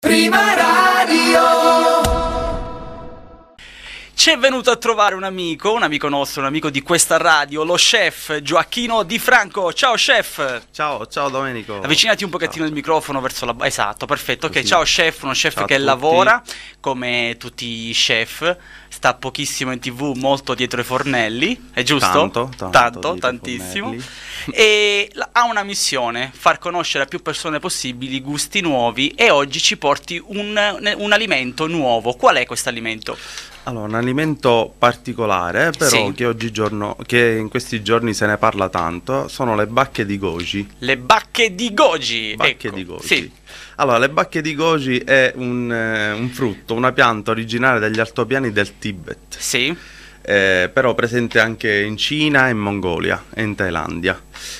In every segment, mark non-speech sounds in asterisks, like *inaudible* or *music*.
Prima ci è venuto a trovare un amico, un amico nostro, un amico di questa radio, lo chef Gioacchino Di Franco. Ciao chef! Ciao, ciao Domenico. Avvicinati un pochettino ciao. il microfono verso la... Esatto, perfetto. Così. Ok, ciao chef, uno chef ciao che lavora come tutti i chef, sta pochissimo in tv, molto dietro i fornelli, è giusto? Tanto, tanto, tanto tantissimo. e ha una missione, far conoscere a più persone possibili gusti nuovi e oggi ci porti un, un alimento nuovo. Qual è questo alimento? Allora, un alimento particolare, eh, però sì. che, oggigiorno, che in questi giorni se ne parla tanto, sono le bacche di goji. Le bacche di goji! Bacche ecco. di goji. Sì. Allora, le bacche di goji è un, eh, un frutto, una pianta originaria degli altopiani del Tibet. Sì. Eh, però presente anche in Cina, in Mongolia e in Thailandia.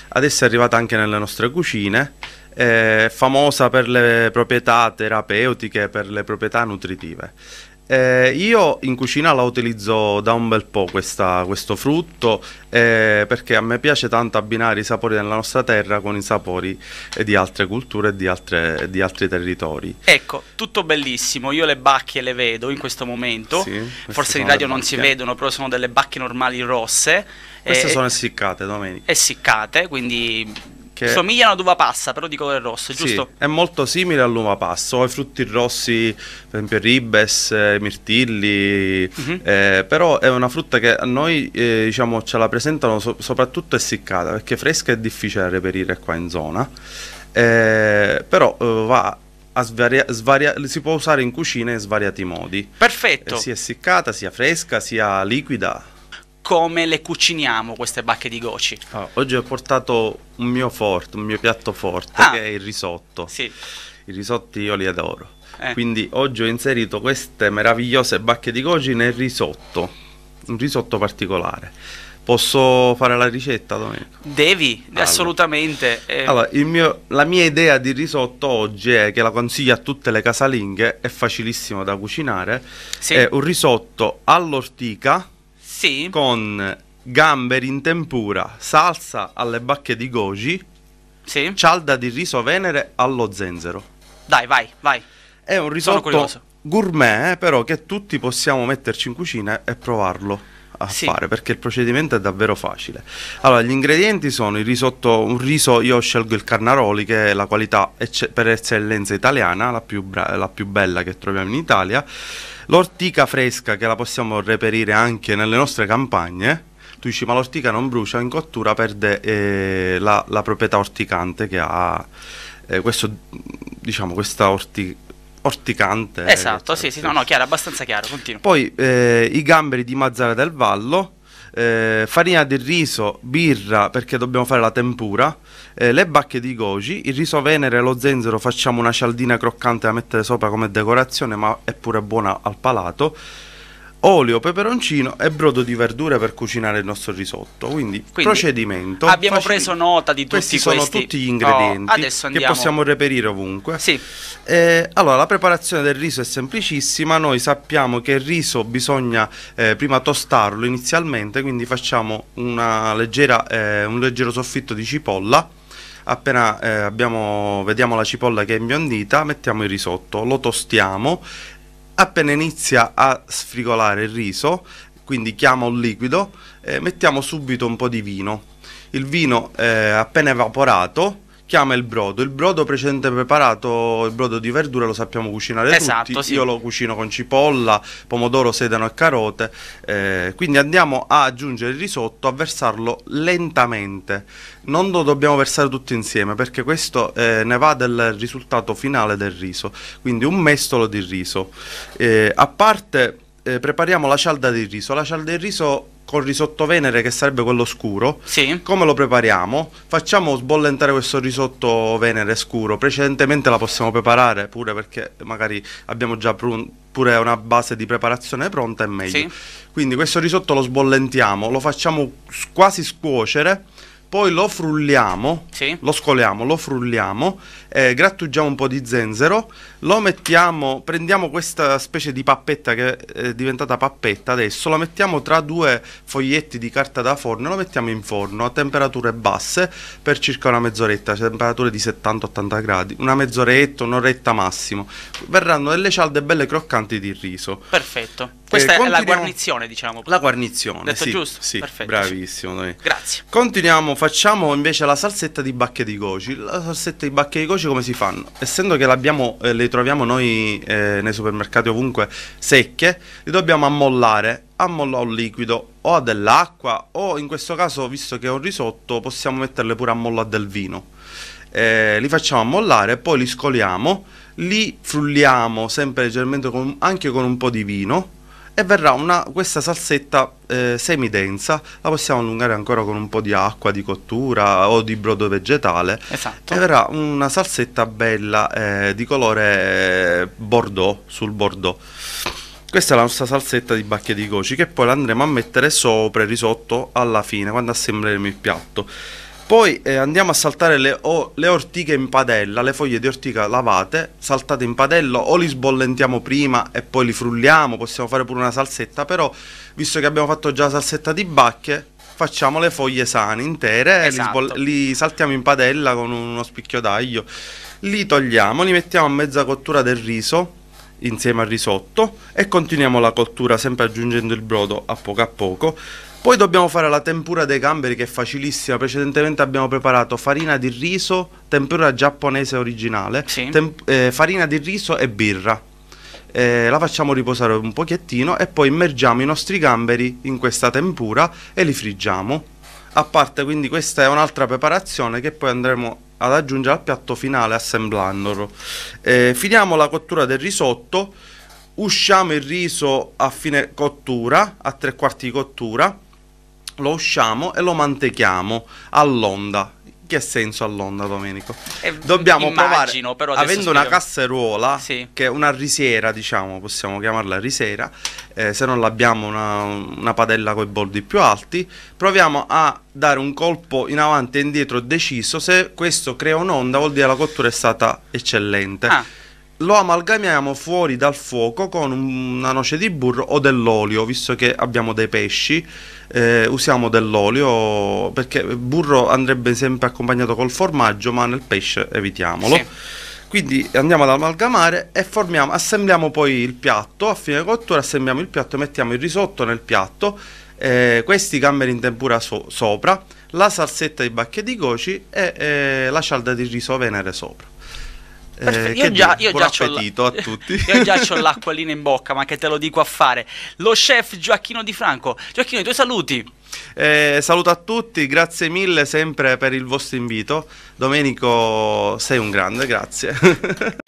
Adesso è arrivata anche nelle nostre cucine, È famosa per le proprietà terapeutiche, per le proprietà nutritive. Eh, io in cucina la utilizzo da un bel po' questa, questo frutto eh, perché a me piace tanto abbinare i sapori della nostra terra con i sapori eh, di altre culture e di, di altri territori. Ecco, tutto bellissimo, io le bacche le vedo in questo momento, sì, forse in radio non si vedono, però sono delle bacche normali rosse. Queste eh, sono essiccate, Domenica. Essiccate, quindi che... Somigliano ad uva passa, però di colore rosso, giusto? Sì, è molto simile all'uva passa, o ai frutti rossi, per esempio ribes, eh, mirtilli, uh-huh. eh, però è una frutta che a noi eh, diciamo, ce la presentano so- soprattutto essiccata, perché fresca è difficile reperire qua in zona, eh, però eh, va Svaria, svaria, si può usare in cucina in svariati modi. Perfetto. Eh, sia essiccata, sia fresca, sia liquida come le cuciniamo queste bacche di goci? Ah, oggi ho portato un mio forte, un mio piatto forte ah, che è il risotto. Sì. I risotti io li adoro. Eh. Quindi oggi ho inserito queste meravigliose bacche di goji nel risotto, un risotto particolare. Posso fare la ricetta Domenico? Devi, allora. assolutamente. Eh. Allora, mio, la mia idea di risotto oggi è che la consiglio a tutte le casalinghe, è facilissimo da cucinare. Sì. È un risotto all'ortica sì. Con gamberi in tempura, salsa alle bacche di goji, sì. cialda di riso venere allo zenzero. Dai, vai, vai. È un risotto gourmet, eh, però, che tutti possiamo metterci in cucina e provarlo a sì. fare perché il procedimento è davvero facile. Allora, gli ingredienti sono il risotto, un riso, io scelgo il carnaroli che è la qualità ecce- per eccellenza italiana, la più, bra- la più bella che troviamo in Italia, l'ortica fresca che la possiamo reperire anche nelle nostre campagne, tu dici ma l'ortica non brucia, in cottura perde eh, la, la, proprietà orticante che ha eh, questo, diciamo, questa ortica orticante. Eh, esatto, sì, sì, no, no, chiaro, abbastanza chiaro, continua. Poi eh, i gamberi di Mazzara del Vallo, eh, farina del riso, birra perché dobbiamo fare la tempura, eh, le bacche di goji, il riso venere e lo zenzero facciamo una cialdina croccante da mettere sopra come decorazione ma è pure buona al palato olio, peperoncino e brodo di verdure per cucinare il nostro risotto. Quindi, Quindi procedimento. Abbiamo facili. preso nota di tutti questi. Questi sono tutti gli ingredienti oh, che possiamo reperire ovunque. Sì. Eh, allora, la preparazione del riso è semplicissima. Noi sappiamo che il riso bisogna eh, prima tostarlo inizialmente, quindi facciamo leggera, eh, un leggero soffitto di cipolla appena eh, abbiamo, vediamo la cipolla che è imbiondita, mettiamo il risotto, lo tostiamo appena inizia a sfrigolare il riso quindi chiama un liquido eh, mettiamo subito un po' di vino il vino eh, appena evaporato chiama il brodo. Il brodo precedente preparato, il brodo di verdura lo sappiamo cucinare esatto, tutti. Sì. Io lo cucino con cipolla, pomodoro, sedano e carote. Eh, quindi andiamo a aggiungere il risotto, a versarlo lentamente. Non lo dobbiamo versare tutto insieme perché questo eh, ne va del risultato finale del riso. Quindi un mestolo di riso. Eh, a parte eh, prepariamo la cialda del riso. La cialda del riso con risotto venere che sarebbe quello scuro. Sì. Come lo prepariamo? Facciamo sbollentare questo risotto venere scuro. Precedentemente la possiamo preparare pure perché magari abbiamo già pure una base di preparazione pronta e meglio. Sì. Quindi questo risotto lo sbollentiamo, lo facciamo quasi scuocere poi lo frulliamo, sì. lo scoliamo, lo frulliamo, eh, grattugiamo un po' di zenzero, lo mettiamo, prendiamo questa specie di pappetta che è diventata pappetta adesso, la mettiamo tra due foglietti di carta da forno e lo mettiamo in forno a temperature basse per circa una mezz'oretta, cioè temperature di 70-80 gradi, una mezz'oretta, un'oretta massimo. Verranno delle cialde belle croccanti di riso. Perfetto. Eh, questa eh, è la guarnizione, diciamo. La guarnizione, Detto sì, giusto? Sì, Perfetto. bravissimo. Noi. Grazie. Continuiamo facciamo invece la salsetta di bacche di goci. La salsetta di bacche di goci come si fanno? Essendo che eh, le troviamo noi eh, nei supermercati ovunque secche, le dobbiamo ammollare, ammollare un liquido o a dell'acqua o in questo caso, visto che è un risotto, possiamo metterle pure a mollo del vino. Eh, li facciamo ammollare, poi li scoliamo, li frulliamo sempre leggermente con, anche con un po' di vino e verrà una, questa salsetta eh, semidensa, la possiamo allungare ancora con un po' di acqua di cottura o di brodo vegetale esatto. e verrà una salsetta bella eh, di colore eh, bordeaux, sul bordeaux. Questa è la nostra salsetta di bacche di goci che poi la andremo a mettere sopra il risotto alla fine quando assembleremo il piatto. Poi eh, andiamo a saltare le, o, le, ortiche in padella, le foglie di ortica lavate, saltate in padella o li sbollentiamo prima e poi li frulliamo, possiamo fare pure una salsetta, però visto che abbiamo fatto già la salsetta di bacche, facciamo le foglie sane intere, esatto. li, li, saltiamo in padella con uno spicchio d'aglio, li togliamo, li mettiamo a mezza cottura del riso, insieme al risotto e continuiamo la cottura sempre aggiungendo il brodo a poco a poco poi dobbiamo fare la tempura dei gamberi che è facilissima, precedentemente abbiamo preparato farina di riso, tempura giapponese originale, sì. eh, farina di riso e birra. Eh, la facciamo riposare un pochettino e poi immergiamo i nostri gamberi in questa tempura e li friggiamo. A parte quindi questa è un'altra preparazione che poi andremo ad aggiungere al piatto finale assemblandolo. Eh, finiamo la cottura del risotto, usciamo il riso a fine cottura, a tre quarti di cottura, lo usciamo e lo mantechiamo all'onda che senso all'onda, Domenico? Eh, Dobbiamo immagino, provare, avendo una casseruola, sì. che è una risiera, diciamo, possiamo chiamarla risiera, eh, se non l'abbiamo una, una padella con i bordi più alti, proviamo a dare un colpo in avanti e indietro deciso, se questo crea un'onda vuol dire la cottura è stata eccellente. Ah lo amalgamiamo fuori dal fuoco con una noce di burro o dell'olio, visto che abbiamo dei pesci, eh, usiamo dell'olio perché il burro andrebbe sempre accompagnato col formaggio, ma nel pesce evitiamolo. Sì. Quindi andiamo ad amalgamare e formiamo, assembliamo poi il piatto, a fine cottura assembliamo il piatto e mettiamo il risotto nel piatto, eh, questi gamberi in tempura so sopra, la salsetta di bacche di goci e eh, la cialda di riso venere sopra. Perfetto, eh, io, già, io, già *laughs* io già ho *laughs* l'acquolina in bocca, ma che te lo dico a fare. Lo chef Gioacchino Di Franco. Gioacchino, i tuoi saluti. Eh, saluto a tutti, grazie mille sempre per il vostro invito. Domenico, sei un grande, grazie. *laughs*